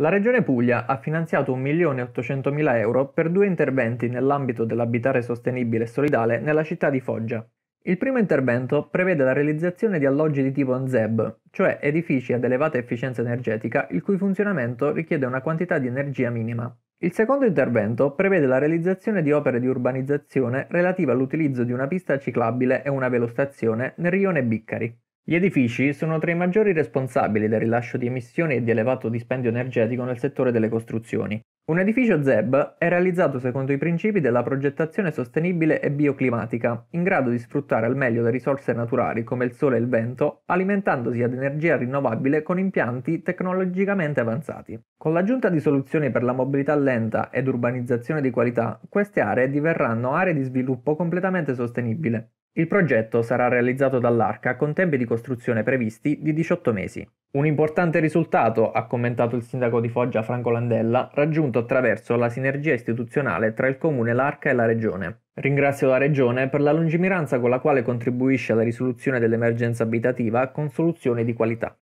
La Regione Puglia ha finanziato 1.800.000 euro per due interventi nell'ambito dell'abitare sostenibile e solidale nella città di Foggia. Il primo intervento prevede la realizzazione di alloggi di tipo NZEB, cioè edifici ad elevata efficienza energetica il cui funzionamento richiede una quantità di energia minima. Il secondo intervento prevede la realizzazione di opere di urbanizzazione relative all'utilizzo di una pista ciclabile e una velostazione nel rione Biccari. Gli edifici sono tra i maggiori responsabili del rilascio di emissioni e di elevato dispendio energetico nel settore delle costruzioni. Un edificio ZEB è realizzato secondo i principi della progettazione sostenibile e bioclimatica, in grado di sfruttare al meglio le risorse naturali come il sole e il vento, alimentandosi ad energia rinnovabile con impianti tecnologicamente avanzati. Con l'aggiunta di soluzioni per la mobilità lenta ed urbanizzazione di qualità, queste aree diverranno aree di sviluppo completamente sostenibile. Il progetto sarà realizzato dall'Arca con tempi di costruzione previsti di 18 mesi. Un importante risultato, ha commentato il sindaco di Foggia Franco Landella, raggiunto attraverso la sinergia istituzionale tra il comune, l'Arca e la regione. Ringrazio la regione per la lungimiranza con la quale contribuisce alla risoluzione dell'emergenza abitativa con soluzioni di qualità.